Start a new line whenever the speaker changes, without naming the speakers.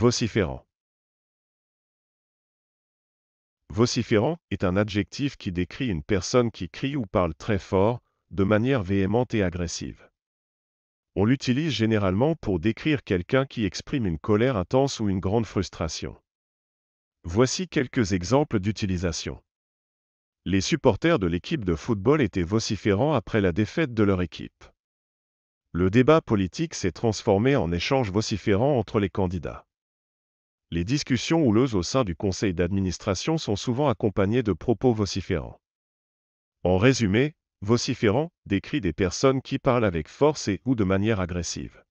Vociférant. Vociférant est un adjectif qui décrit une personne qui crie ou parle très fort, de manière véhémente et agressive. On l'utilise généralement pour décrire quelqu'un qui exprime une colère intense ou une grande frustration. Voici quelques exemples d'utilisation. Les supporters de l'équipe de football étaient vociférants après la défaite de leur équipe. Le débat politique s'est transformé en échange vociférant entre les candidats. Les discussions houleuses au sein du conseil d'administration sont souvent accompagnées de propos vociférants. En résumé, vociférant décrit des personnes qui parlent avec force et ou de manière agressive.